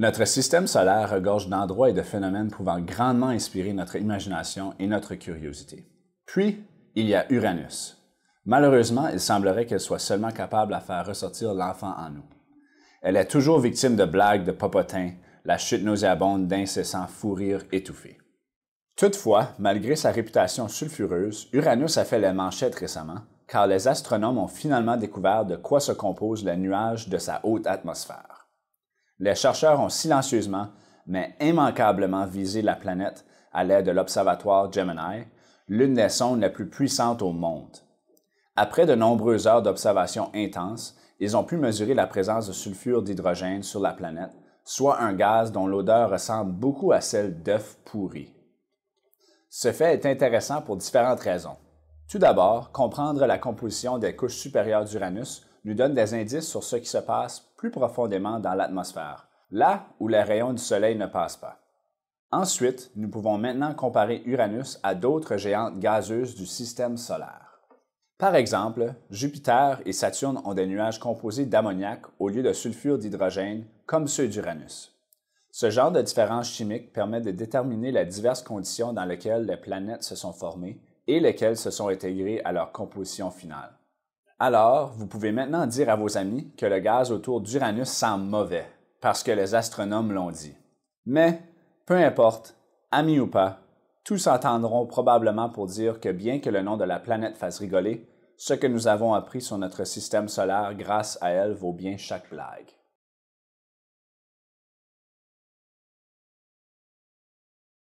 Notre système solaire regorge d'endroits et de phénomènes pouvant grandement inspirer notre imagination et notre curiosité. Puis, il y a Uranus. Malheureusement, il semblerait qu'elle soit seulement capable à faire ressortir l'enfant en nous. Elle est toujours victime de blagues, de popotins, la chute nauséabonde d'incessants fous rires étouffés. Toutefois, malgré sa réputation sulfureuse, Uranus a fait les manchettes récemment, car les astronomes ont finalement découvert de quoi se compose le nuage de sa haute atmosphère. Les chercheurs ont silencieusement, mais immanquablement visé la planète à l'aide de l'observatoire Gemini, l'une des sondes les plus puissantes au monde. Après de nombreuses heures d'observation intense, ils ont pu mesurer la présence de sulfure d'hydrogène sur la planète, soit un gaz dont l'odeur ressemble beaucoup à celle d'œufs pourris. Ce fait est intéressant pour différentes raisons. Tout d'abord, comprendre la composition des couches supérieures d'Uranus nous donne des indices sur ce qui se passe plus profondément dans l'atmosphère, là où les rayons du Soleil ne passent pas. Ensuite, nous pouvons maintenant comparer Uranus à d'autres géantes gazeuses du système solaire. Par exemple, Jupiter et Saturne ont des nuages composés d'ammoniac au lieu de sulfure d'hydrogène, comme ceux d'Uranus. Ce genre de différence chimique permet de déterminer les diverses conditions dans lesquelles les planètes se sont formées et lesquelles se sont intégrées à leur composition finale. Alors, vous pouvez maintenant dire à vos amis que le gaz autour d'Uranus sent mauvais, parce que les astronomes l'ont dit. Mais, peu importe, amis ou pas, tous s'entendront probablement pour dire que bien que le nom de la planète fasse rigoler, ce que nous avons appris sur notre système solaire grâce à elle vaut bien chaque blague.